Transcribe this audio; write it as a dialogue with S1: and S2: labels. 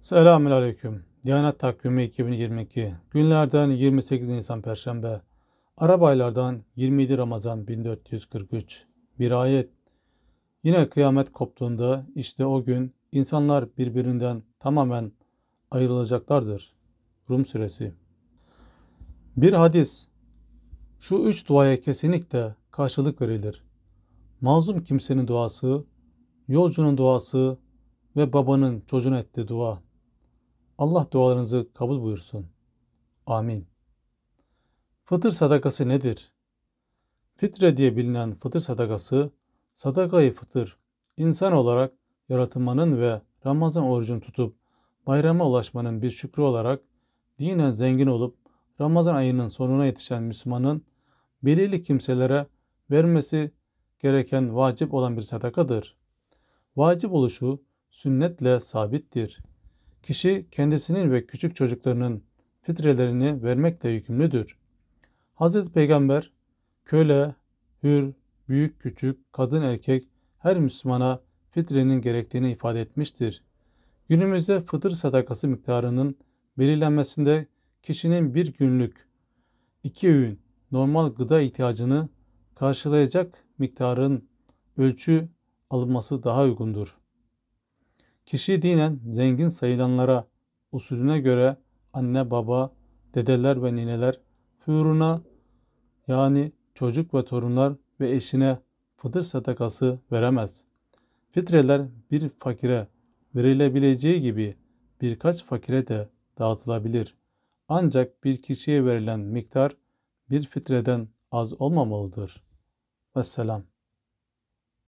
S1: Selamün Aleyküm. Diyanet Takvimi 2022. Günlerden 28 Nisan Perşembe. Arabaylardan aylardan 27 Ramazan 1443. Bir ayet. Yine kıyamet koptuğunda işte o gün insanlar birbirinden tamamen ayrılacaklardır. Rum Suresi. Bir hadis. Şu üç duaya kesinlikle karşılık verilir. Mazlum kimsenin duası, yolcunun duası ve babanın çocuğun ettiği dua. Allah dualarınızı kabul buyursun. Amin. Fıtır sadakası nedir? Fitre diye bilinen fıtır sadakası, sadakayı fıtır, insan olarak yaratılmanın ve Ramazan orucunu tutup bayrama ulaşmanın bir şükrü olarak dinen zengin olup Ramazan ayının sonuna yetişen Müslümanın belirli kimselere vermesi gereken vacip olan bir sadakadır. Vacip oluşu sünnetle sabittir. Kişi kendisinin ve küçük çocuklarının fitrelerini vermekle yükümlüdür. Hz. Peygamber köle, hür, büyük küçük, kadın erkek her Müslümana fitrenin gerektiğini ifade etmiştir. Günümüzde fıtır sadakası miktarının belirlenmesinde kişinin bir günlük iki öğün normal gıda ihtiyacını karşılayacak miktarın ölçü alınması daha uygundur. Kişi dinen zengin sayılanlara usulüne göre anne baba, dedeler ve nineler fıruna yani çocuk ve torunlar ve eşine fıdır sadakası veremez. Fitreler bir fakire verilebileceği gibi birkaç fakire de dağıtılabilir. Ancak bir kişiye verilen miktar bir fitreden az olmamalıdır. Vesselam.